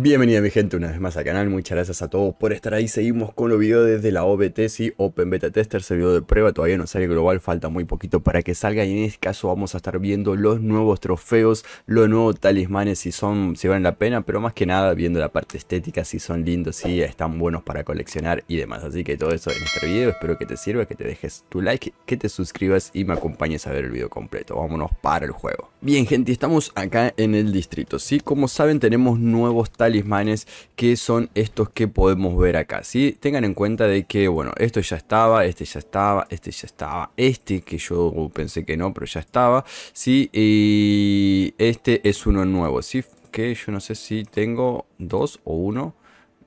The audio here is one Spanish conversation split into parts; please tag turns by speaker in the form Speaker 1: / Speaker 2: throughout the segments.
Speaker 1: Bienvenida mi gente una vez más al canal, muchas gracias a todos por estar ahí, seguimos con los videos desde la OBT, sí, Open Beta Tester, servidor de prueba, todavía no sale global, falta muy poquito para que salga y en este caso vamos a estar viendo los nuevos trofeos, los nuevos talismanes, si son, si valen la pena, pero más que nada viendo la parte estética, si son lindos, si están buenos para coleccionar y demás, así que todo eso en este video, espero que te sirva, que te dejes tu like, que te suscribas y me acompañes a ver el video completo, vámonos para el juego. Bien gente, estamos acá en el distrito, sí, como saben tenemos nuevos talismanes talismanes que son estos que podemos ver acá. ¿sí? Tengan en cuenta de que, bueno, esto ya estaba, este ya estaba, este ya estaba, este que yo pensé que no, pero ya estaba. ¿sí? Y este es uno nuevo, ¿sí? que yo no sé si tengo dos o uno.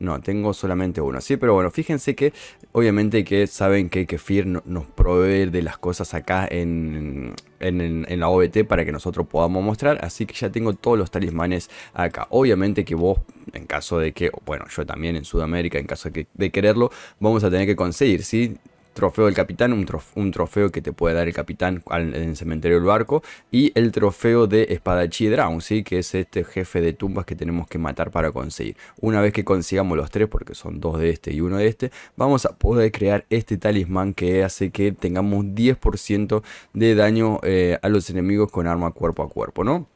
Speaker 1: No, tengo solamente uno, ¿sí? Pero bueno, fíjense que obviamente que saben que Kefir nos provee de las cosas acá en, la OBT para que nosotros podamos mostrar. Así que ya tengo todos los talismanes acá. Obviamente que vos, en caso de que, bueno, yo también en Sudamérica, en caso de quererlo, vamos a tener que conseguir, ¿sí? trofeo del capitán, un, trofeo que te puede dar el capitán en el cementerio del barco, y el trofeo de espadachí Drown, ¿sí? que es este jefe de tumbas que tenemos que matar para conseguir. Una vez que consigamos los tres, porque son dos de este y uno de este, vamos a poder crear este talismán que hace que tengamos 10% de daño eh, a los enemigos con arma cuerpo a cuerpo, ¿no?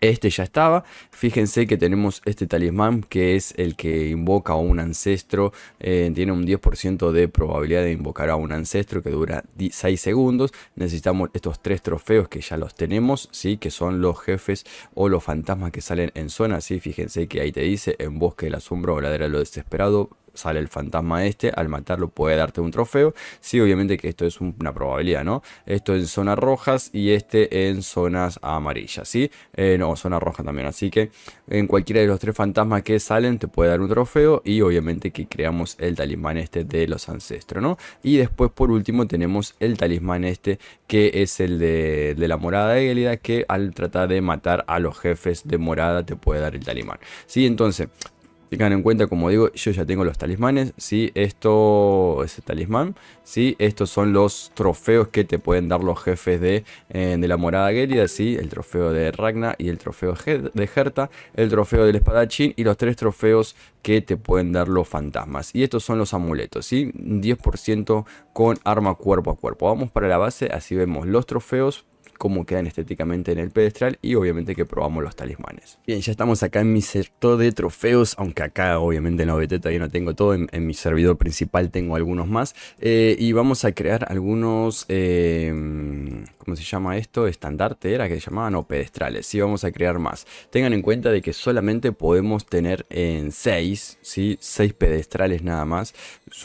Speaker 1: Este ya estaba. Fíjense que tenemos este talismán que es el que invoca a un ancestro. Eh, tiene un 10% de probabilidad de invocar a un ancestro que dura 6 segundos. Necesitamos estos tres trofeos que ya los tenemos, ¿sí? que son los jefes o los fantasmas que salen en zona. ¿sí? Fíjense que ahí te dice en bosque la sombra o de lo desesperado, sale el fantasma este, al matarlo puede darte un trofeo. Sí, obviamente que esto es una probabilidad, ¿no? Esto en zonas rojas y este en zonas amarillas, ¿sí? Eh, no, zona roja también, así que en cualquiera de los tres fantasmas que salen te puede dar un trofeo y obviamente que creamos el talismán este de los ancestros, ¿no? Y después por último tenemos el talismán este que es el de, de la morada de Gélida que al tratar de matar a los jefes de morada te puede dar el talismán. Sí, entonces Tengan en cuenta, como digo, yo ya tengo los talismanes. ¿sí? esto es el talismán. ¿sí? estos son los trofeos que te pueden dar los jefes de, eh, la morada gélida, ¿sí? El trofeo de Ragna y el trofeo de Herta. El trofeo del espadachín y los tres trofeos que te pueden dar los fantasmas. Y estos son los amuletos. ¿sí? 10% con arma cuerpo a cuerpo. Vamos para la base, así vemos los trofeos cómo quedan estéticamente en el pedestral y obviamente que probamos los talismanes. Bien, ya estamos acá en mi sector de trofeos, aunque acá obviamente en la OBT todavía no tengo todo, en, mi servidor principal tengo algunos más. Eh, y vamos a crear algunos, em, ¿cómo se llama esto? Estandarte era que se llamaban, o pedestrales, sí, vamos a crear más. Tengan en cuenta de que solamente podemos tener en 6, ¿sí? 6 pedestrales nada más,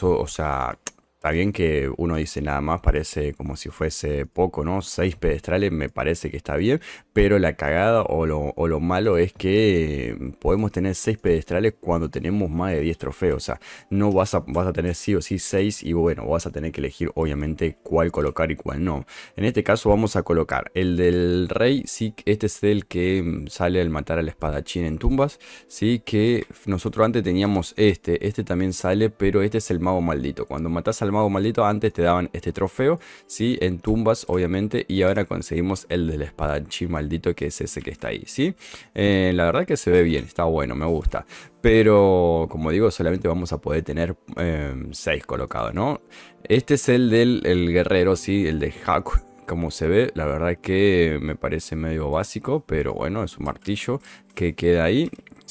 Speaker 1: o sea Está bien que uno dice nada más, parece como si fuese poco, ¿no? Seis pedestrales me parece que está bien, pero la cagada o lo, malo es que podemos tener seis pedestrales cuando tenemos más de 10 trofeos. O sea, no vas a, vas a tener sí o sí seis y bueno, vas a tener que elegir obviamente cuál colocar y cuál no. En este caso vamos a colocar el del rey, sí, este es el que mm, sale al matar al espadachín en tumbas, sí, que nosotros antes teníamos este, este también sale, pero este es el mago maldito. Cuando matas al mago maldito antes te daban este trofeo, ¿sí? En tumbas, obviamente, y ahora conseguimos el del espadachín maldito, que es ese que está ahí, ¿sí? Eh, la verdad que se ve bien, está bueno, me gusta. Pero, como digo, solamente vamos a poder tener 6 em, colocados, ¿no? Este es el del guerrero, ¿sí? El de Hack, como se ve, la verdad que me parece medio básico, pero bueno, es un martillo que queda ahí.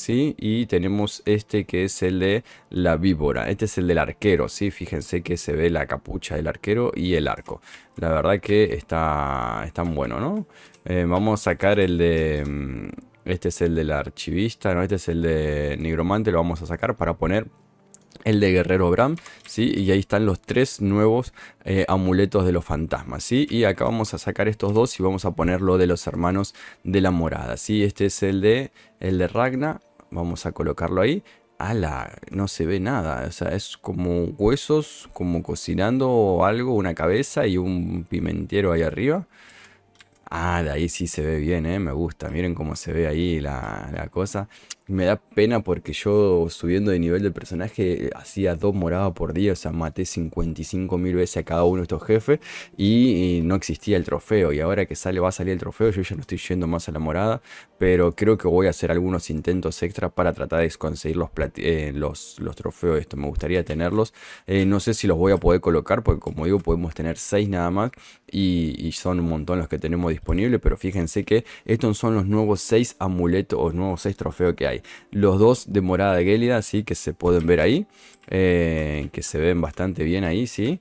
Speaker 1: Y tenemos este que es el de la víbora. Este es el del arquero, ¿sí? Fíjense que se ve la capucha del arquero y el arco. La verdad que está, tan bueno, ¿no? Eh, vamos a sacar el de... Mm, este es el del archivista, ¿no? Este es el de nigromante, lo vamos a sacar para poner el de Guerrero Bram, ¿sí? Y ahí están los tres nuevos eh, amuletos de los fantasmas, ¿sí? Y acá vamos a sacar estos dos y vamos a poner lo de los hermanos de la morada, ¿sí? Este es el de, el de Ragna vamos a colocarlo ahí. la no se ve nada. O sea, es como huesos, como cocinando algo, una cabeza y un pimentero ahí arriba. Ah, de ahí sí se ve bien, ¿eh? me gusta. Miren cómo se ve ahí la, la cosa me da pena porque yo subiendo de nivel del personaje hacía dos moradas por día, o sea, maté 55 veces a cada uno de estos jefes y, no existía el trofeo. Y ahora que sale, va a salir el trofeo, yo ya no estoy yendo más a la morada, pero creo que voy a hacer algunos intentos extra para tratar de conseguir los, eh, los, los, trofeos. Esto me gustaría tenerlos. Eh, no sé si los voy a poder colocar porque, como digo, podemos tener seis nada más y, son un montón los que tenemos disponibles, pero fíjense que estos son los nuevos seis amuletos o nuevos seis trofeos que hay. Los dos de Morada de Gélida, sí, que se pueden ver ahí. Eh, que se ven bastante bien ahí, sí.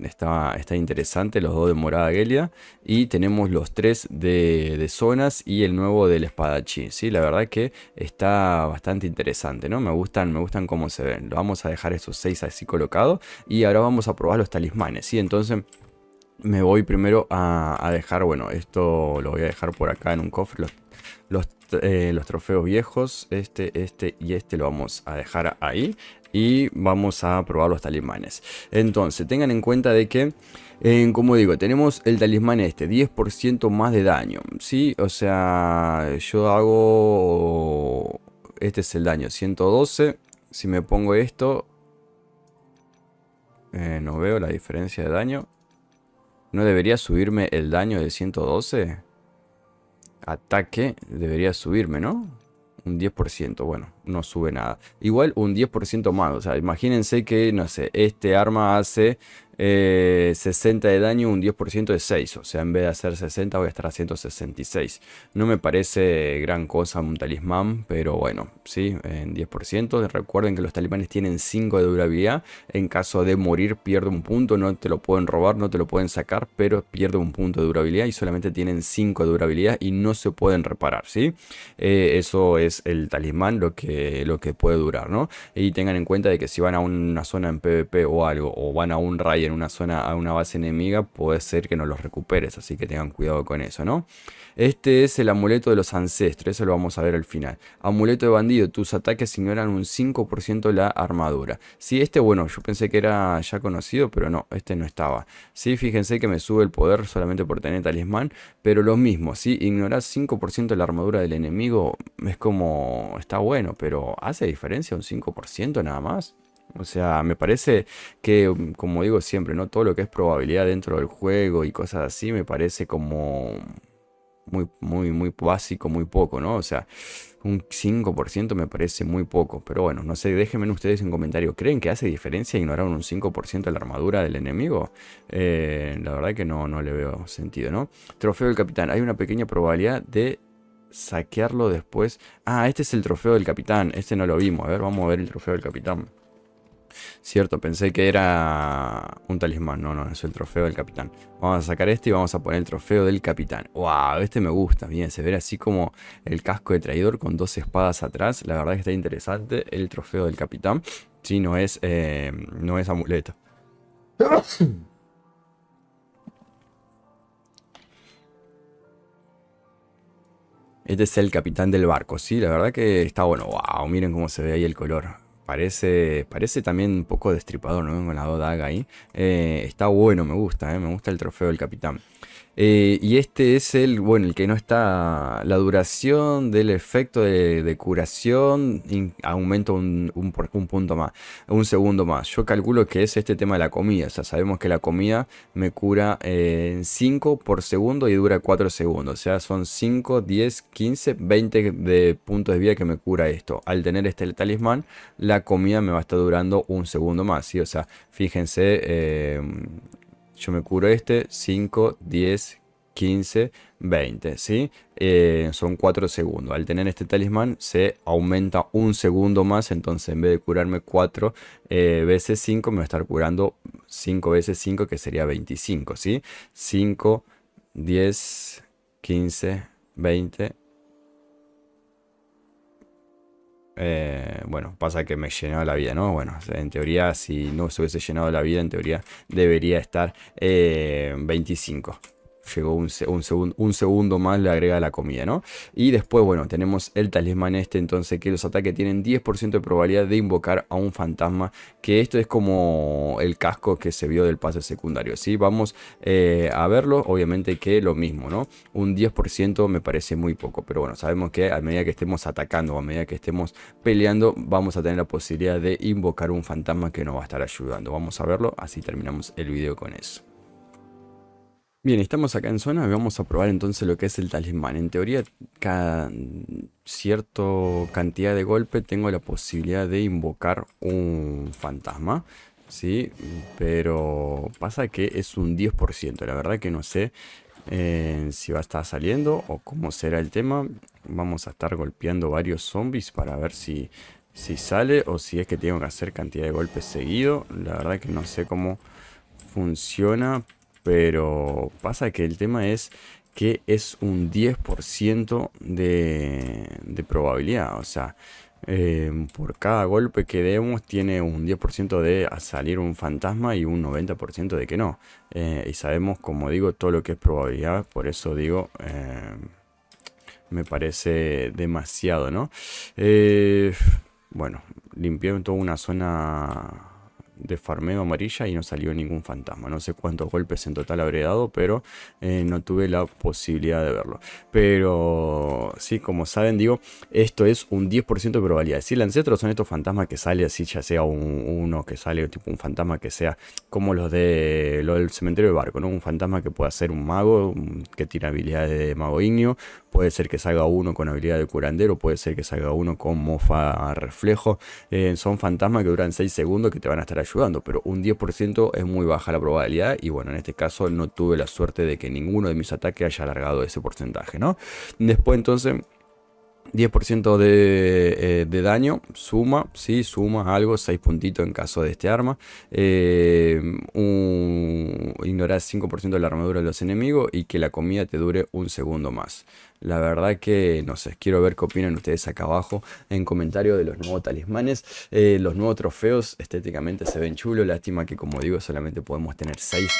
Speaker 1: Está, está, interesante, los dos de Morada Gélida. Y tenemos los tres de, de, Zonas y el nuevo del Espadachín. ¿sí? La verdad que está bastante interesante, ¿no? Me gustan, me gustan cómo se ven. Lo vamos a dejar esos seis así colocados. Y ahora vamos a probar los talismanes, ¿sí? Entonces me voy primero a, a dejar, bueno, esto lo voy a dejar por acá en un cofre, los los, eh, los trofeos viejos, este, este y este lo vamos a dejar ahí y vamos a probar los talismanes. Entonces, tengan en cuenta de que, eh, como digo, tenemos el talismán este, 10% más de daño, ¿sí? O sea, yo hago... Este es el daño, 112. Si me pongo esto... Eh, no veo la diferencia de daño. ¿No debería subirme el daño de 112? ataque debería subirme, ¿no? Un 10%, bueno no sube nada. Igual un 10% más, o sea, imagínense que, no sé, este arma hace 60 eh, de daño, un 10% de 6, o sea, en vez de hacer 60 voy a estar haciendo 66. No me parece gran cosa un talismán, pero bueno, sí, en 10%. Recuerden que los talismanes tienen 5 de durabilidad, en caso de morir pierde un punto, no te lo pueden robar, no te lo pueden sacar, pero pierde un punto de durabilidad y solamente tienen 5 de durabilidad y no se pueden reparar, ¿sí? Eh, eso es el talismán, lo que eh, lo que puede durar, ¿no? Y tengan en cuenta de que si van a una zona en PvP o algo, o van a un raid en una zona, a una base enemiga, puede ser que no los recuperes, así que tengan cuidado con eso, ¿no? Este es el amuleto de los ancestros, eso lo vamos a ver al final. Amuleto de bandido, tus ataques ignoran un 5% la armadura. Sí, este bueno, yo pensé que era ya conocido, pero no, este no estaba. Sí, fíjense que me sube el poder solamente por tener talismán, pero lo mismo, sí, ignoras 5% la armadura del enemigo es como, está bueno, pero ¿hace diferencia un 5% nada más? O sea, me parece que, como digo siempre, ¿no? Todo lo que es probabilidad dentro del juego y cosas así, me parece como muy, muy, muy básico, muy poco, ¿no? O sea, un 5% me parece muy poco. Pero bueno, no sé, déjenme ustedes en comentario. ¿Creen que hace diferencia ignorar un 5% de la armadura del enemigo? Eh, la verdad que no, no le veo sentido, ¿no? Trofeo del capitán. Hay una pequeña probabilidad de saquearlo después. Ah, este es el trofeo del capitán. Este no lo vimos. A ver, vamos a ver el trofeo del capitán. Cierto, pensé que era un talismán. No, no, es el trofeo del capitán. Vamos a sacar este y vamos a poner el trofeo del capitán. ¡Wow! Este me gusta. Bien, se ve así como el casco de traidor con dos espadas atrás. La verdad que está interesante el trofeo del capitán. Sí, no es, eh, no es amuleto. Este es el capitán del barco, sí, la verdad que está bueno. ¡Wow! Miren cómo se ve ahí el color. Parece, parece también un poco destripador, ¿no? Con la daga ahí. Eh, está bueno, me gusta, ¿eh? Me gusta el trofeo del capitán. Eh, y este es el, bueno, el que no está, la duración del efecto de, curación aumenta un, un, punto más, un segundo más. Yo calculo que es este tema de la comida, o sea, sabemos que la comida me cura eh, en 5 por segundo y dura 4 segundos, o sea, son 5, 10, 15, 20 de puntos de vida que me cura esto. Al tener este talismán, la comida me va a estar durando un segundo más, ¿sí? O sea, fíjense... Eh, yo me curo este 5, 10, 15, 20, ¿sí? Eh, son 4 segundos. Al tener este talismán se aumenta un segundo más, entonces en vez de curarme 4 eh, veces 5, me va a estar curando 5 veces 5, que sería 25, ¿sí? 5, 10, 15, 20, Eh, bueno, pasa que me llenó la vida, ¿no? Bueno, en teoría, si no se hubiese llenado la vida, en teoría debería estar 25. Eh, llegó un, segundo más, le agrega la comida, ¿no? Y después, bueno, tenemos el talismán este, entonces que los ataques tienen 10% de probabilidad de invocar a un fantasma, que esto es como el casco que se vio del pase secundario, ¿sí? Vamos eh, a verlo, obviamente que lo mismo, ¿no? Un 10% me parece muy poco, pero bueno, sabemos que a medida que estemos atacando, a medida que estemos peleando, vamos a tener la posibilidad de invocar un fantasma que nos va a estar ayudando. Vamos a verlo, así terminamos el video con eso. Bien, estamos acá en zona y vamos a probar entonces lo que es el talismán. En teoría, cada cierto cantidad de golpe tengo la posibilidad de invocar un fantasma. ¿sí? Pero pasa que es un 10%. La verdad que no sé eh, si va a estar saliendo o cómo será el tema. Vamos a estar golpeando varios zombies para ver si, si sale o si es que tengo que hacer cantidad de golpes seguido. La verdad que no sé cómo funciona, pero pasa que el tema es que es un 10% de, probabilidad. O sea, em, por cada golpe que demos tiene un 10% de salir un fantasma y un 90% de que no. Eh, y sabemos, como digo, todo lo que es probabilidad, por eso digo, em, me parece demasiado, ¿no? Eh, bueno, limpié toda una zona de farmeo amarilla y no salió ningún fantasma. No sé cuántos golpes en total habré dado, pero eh, no tuve la posibilidad de verlo. Pero sí, como saben, digo, esto es un 10% de probabilidad. Si el ancestro son estos fantasmas que sale así, ya sea uno que sale, tipo un fantasma que sea como los de lo del cementerio de barco, ¿no? Un fantasma que pueda ser un mago, que tiene habilidades de mago ignio, puede ser que salga uno con habilidad de curandero, puede ser que salga uno con mofa reflejo. Eh, son fantasmas que duran 6 segundos que te van a estar ayudando, pero un 10% es muy baja la probabilidad y bueno, en este caso no tuve la suerte de que ninguno de mis ataques haya alargado ese porcentaje, ¿no? Después entonces... 10% eh, de, daño, suma, sí, suma algo, 6 puntitos en caso de este arma. Eh, ignorar 5% de la armadura de los enemigos y que la comida te dure un segundo más. La verdad que no sé, quiero ver qué opinan ustedes acá abajo en comentario de los nuevos talismanes. Eh, los nuevos trofeos estéticamente se ven chulos. Lástima que como digo solamente podemos tener 6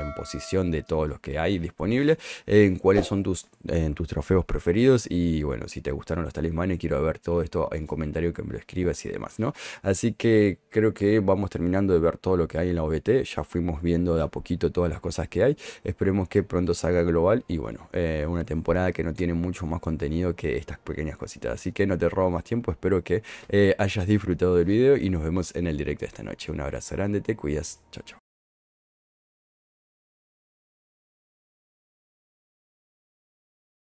Speaker 1: en, posición de todos los que hay disponibles. En eh, cuáles son tus, tus trofeos preferidos. Y bueno, si te gustaron los talismanes, quiero ver todo esto en comentario que me lo escribas y demás, ¿no? Así que creo que vamos terminando de ver todo lo que hay en la OBT. Ya fuimos viendo de a poquito todas las cosas que hay. Esperemos que pronto salga global. Y bueno, eh, una temporada que no tiene tiene mucho más contenido que estas pequeñas cositas. Así que no te robo más tiempo, espero que eh, hayas disfrutado del video y nos vemos en el directo esta noche. Un abrazo grande, te cuidas, chao chao.